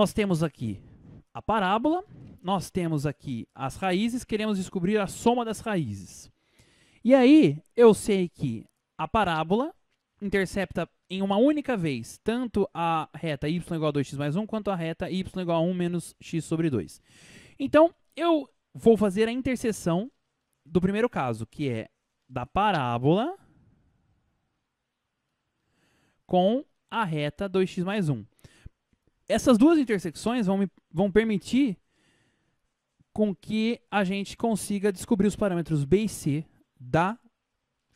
Nós temos aqui a parábola, nós temos aqui as raízes, queremos descobrir a soma das raízes. E aí, eu sei que a parábola intercepta em uma única vez tanto a reta y igual a 2x mais 1 quanto a reta y igual a 1 menos x sobre 2. Então, eu vou fazer a interseção do primeiro caso, que é da parábola com a reta 2x mais 1 essas duas intersecções vão, me, vão permitir com que a gente consiga descobrir os parâmetros B e C da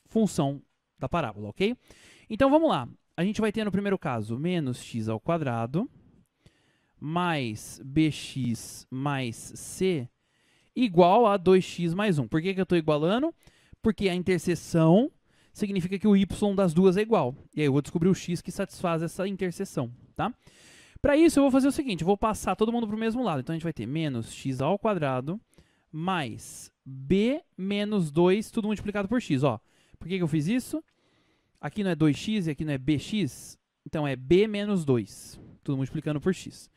função da parábola, ok? Então vamos lá. A gente vai ter no primeiro caso menos x ao quadrado mais bx mais c igual a 2x mais 1. Por que, que eu estou igualando? Porque a interseção significa que o y das duas é igual. E aí eu vou descobrir o x que satisfaz essa interseção, tá? Para isso, eu vou fazer o seguinte, eu vou passar todo mundo para o mesmo lado. Então, a gente vai ter menos x ao quadrado mais b menos 2, tudo multiplicado por x. Ó. Por que, que eu fiz isso? Aqui não é 2x e aqui não é bx. Então, é b menos 2, tudo multiplicando por x.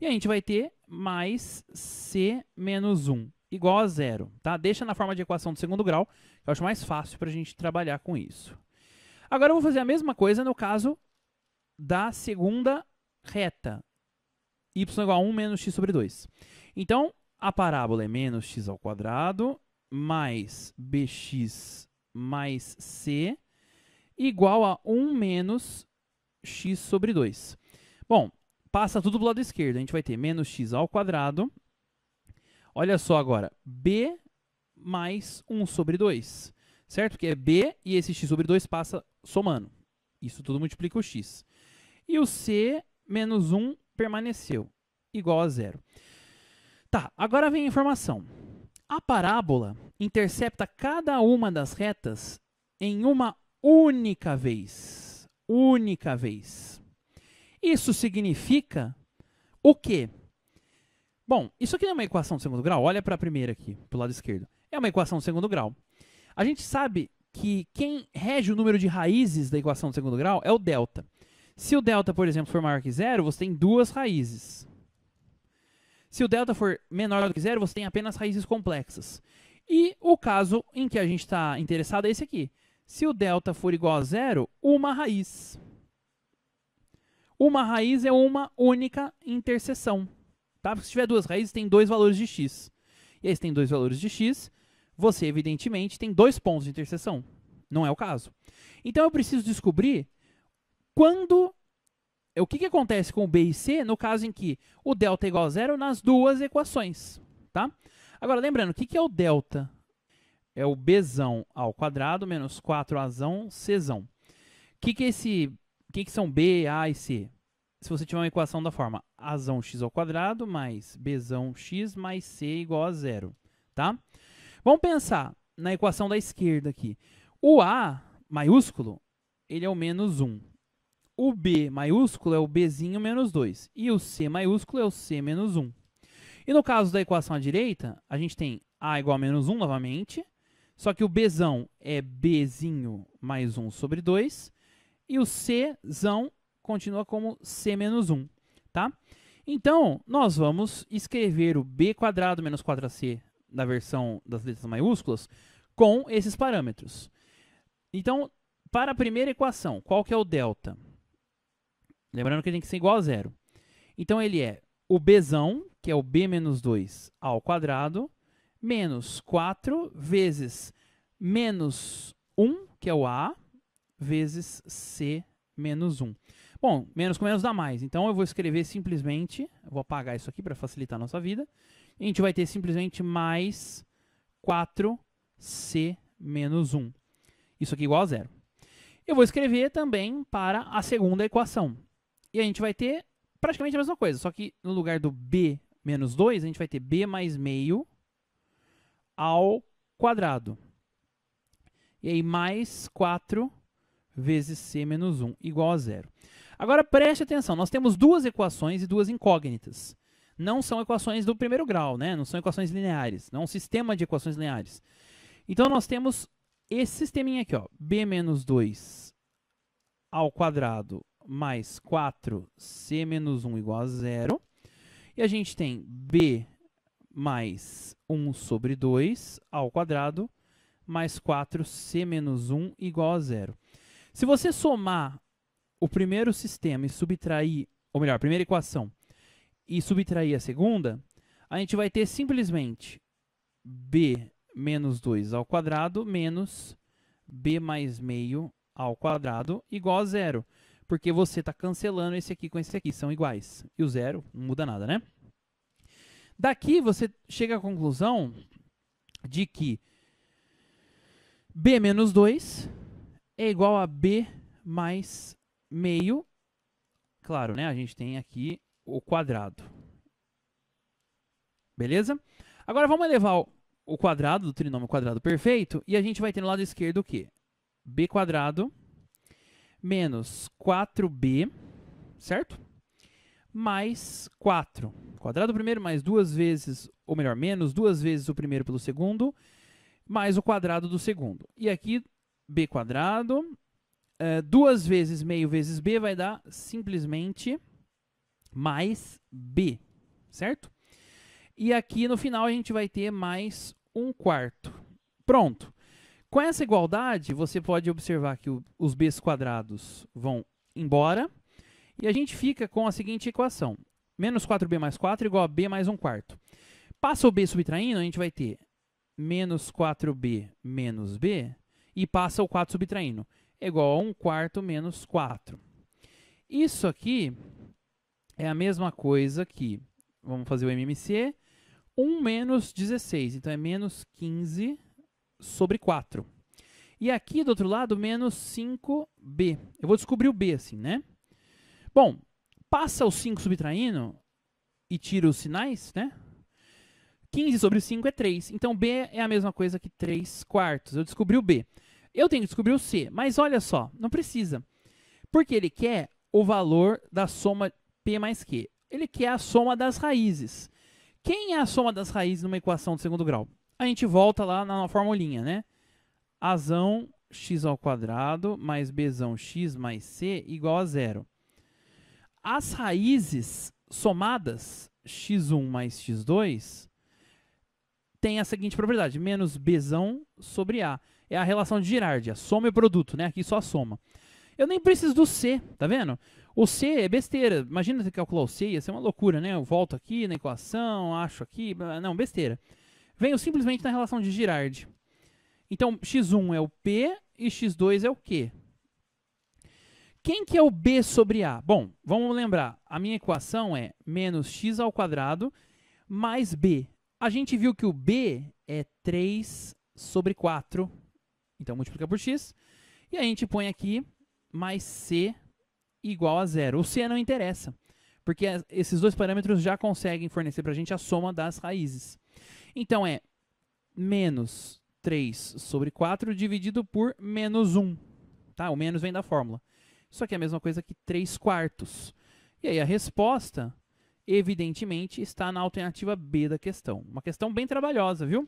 E a gente vai ter mais c menos 1, igual a zero. Tá? Deixa na forma de equação do segundo grau, que eu acho mais fácil para a gente trabalhar com isso. Agora eu vou fazer a mesma coisa no caso da segunda reta y igual a 1 menos x sobre 2. Então, a parábola é menos x ao quadrado mais bx mais c igual a 1 menos x sobre 2. Bom, passa tudo para o lado esquerdo. A gente vai ter menos x ao quadrado. Olha só agora, b mais 1 sobre 2. Certo? Que é b e esse x sobre 2 passa somando. Isso tudo multiplica o x. E o c menos 1 permaneceu, igual a zero. Tá, agora vem a informação. A parábola intercepta cada uma das retas em uma única vez. Única vez. Isso significa o quê? Bom, isso aqui não é uma equação de segundo grau. Olha para a primeira aqui, para o lado esquerdo. É uma equação de segundo grau. A gente sabe que quem rege o número de raízes da equação de segundo grau é o delta. Se o delta, por exemplo, for maior que zero, você tem duas raízes. Se o delta for menor do que zero, você tem apenas raízes complexas. E o caso em que a gente está interessado é esse aqui. Se o delta for igual a zero, uma raiz. Uma raiz é uma única interseção. Tá? Porque se tiver duas raízes, tem dois valores de x. E aí, se tem dois valores de x, você, evidentemente, tem dois pontos de interseção. Não é o caso. Então, eu preciso descobrir quando. O que, que acontece com o B e C no caso em que o delta é igual a zero nas duas equações, tá? Agora, lembrando, o que, que é o delta? É o B ao quadrado menos 4Azão C. O que, que, é esse, que, que são B, A e C? Se você tiver uma equação da forma Azão x ao quadrado mais Bzão x mais C igual a zero, tá? Vamos pensar na equação da esquerda aqui. O A maiúsculo, ele é o menos 1. O B maiúsculo é o Bzinho menos 2. E o C maiúsculo é o C menos 1. E no caso da equação à direita, a gente tem A igual a menos 1 novamente. Só que o Bzão é Bzinho mais 1 sobre 2. E o Czão continua como C menos 1. Tá? Então, nós vamos escrever o B quadrado menos 4AC da versão das letras maiúsculas com esses parâmetros. Então, para a primeira equação, qual que é o delta? Lembrando que ele tem que ser igual a zero. Então ele é o bzão, que é o b menos 2 ao quadrado, menos 4 vezes menos 1, que é o a, vezes c menos 1. Bom, menos com menos dá mais. Então eu vou escrever simplesmente, vou apagar isso aqui para facilitar a nossa vida. A gente vai ter simplesmente mais 4c menos 1. Isso aqui é igual a zero. Eu vou escrever também para a segunda equação. E a gente vai ter praticamente a mesma coisa, só que no lugar do b menos 2, a gente vai ter b mais meio ao quadrado. E aí, mais 4 vezes c menos 1, igual a zero. Agora, preste atenção, nós temos duas equações e duas incógnitas. Não são equações do primeiro grau, né? não são equações lineares, não é um sistema de equações lineares. Então, nós temos esse sisteminha aqui, ó, b menos 2 ao quadrado mais 4C menos 1 igual a zero. E a gente tem B mais 1 sobre 2 ao quadrado mais 4C menos 1 igual a zero. Se você somar o primeiro sistema e subtrair, ou melhor, a primeira equação e subtrair a segunda, a gente vai ter simplesmente b menos 2 ao quadrado menos b mais meio ao quadrado igual a zero porque você está cancelando esse aqui com esse aqui, são iguais. E o zero não muda nada, né? Daqui você chega à conclusão de que b menos 2 é igual a b mais meio. Claro, né? A gente tem aqui o quadrado. Beleza? Agora vamos elevar o quadrado do trinômio quadrado perfeito e a gente vai ter no lado esquerdo o quê? b quadrado menos 4b, certo? Mais 4. Quadrado primeiro mais duas vezes, ou melhor, menos duas vezes o primeiro pelo segundo, mais o quadrado do segundo. E aqui, b quadrado, eh, duas vezes meio vezes b vai dar simplesmente mais b, certo? E aqui no final a gente vai ter mais 1 quarto. Pronto. Com essa igualdade, você pode observar que o, os b's quadrados vão embora e a gente fica com a seguinte equação. Menos 4b mais 4 igual a b mais 1 quarto. Passa o b subtraindo, a gente vai ter menos 4b menos b e passa o 4 subtraindo, é igual a 1 quarto menos 4. Isso aqui é a mesma coisa que, vamos fazer o MMC, 1 menos 16, então é menos 15 sobre 4. E aqui do outro lado, menos 5b. Eu vou descobrir o b assim, né? Bom, passa o 5 subtraindo e tira os sinais, né? 15 sobre 5 é 3. Então, b é a mesma coisa que 3 quartos. Eu descobri o b. Eu tenho que descobrir o c, mas olha só, não precisa. Porque ele quer o valor da soma p mais q. Ele quer a soma das raízes. Quem é a soma das raízes numa equação de segundo grau? a gente volta lá na formulinha, né? Azão x ao quadrado mais bzão x mais c igual a zero. As raízes somadas x1 mais x2 tem a seguinte propriedade, menos bzão sobre a. É a relação de Girardi, é a soma e produto, né? Aqui só soma. Eu nem preciso do c, tá vendo? O c é besteira. Imagina você calcular o c, ia ser uma loucura, né? Eu volto aqui na equação, acho aqui, não, besteira venho simplesmente na relação de Girard. Então, x1 é o P e x2 é o Q. Quem que é o B sobre A? Bom, vamos lembrar, a minha equação é menos x ao quadrado mais B. A gente viu que o B é 3 sobre 4, então multiplica por x. E a gente põe aqui mais C igual a zero. O C não interessa, porque esses dois parâmetros já conseguem fornecer para a gente a soma das raízes. Então é menos 3 sobre 4 dividido por menos 1. Tá? O menos vem da fórmula. Isso aqui é a mesma coisa que 3 quartos. E aí a resposta, evidentemente, está na alternativa B da questão. Uma questão bem trabalhosa, viu?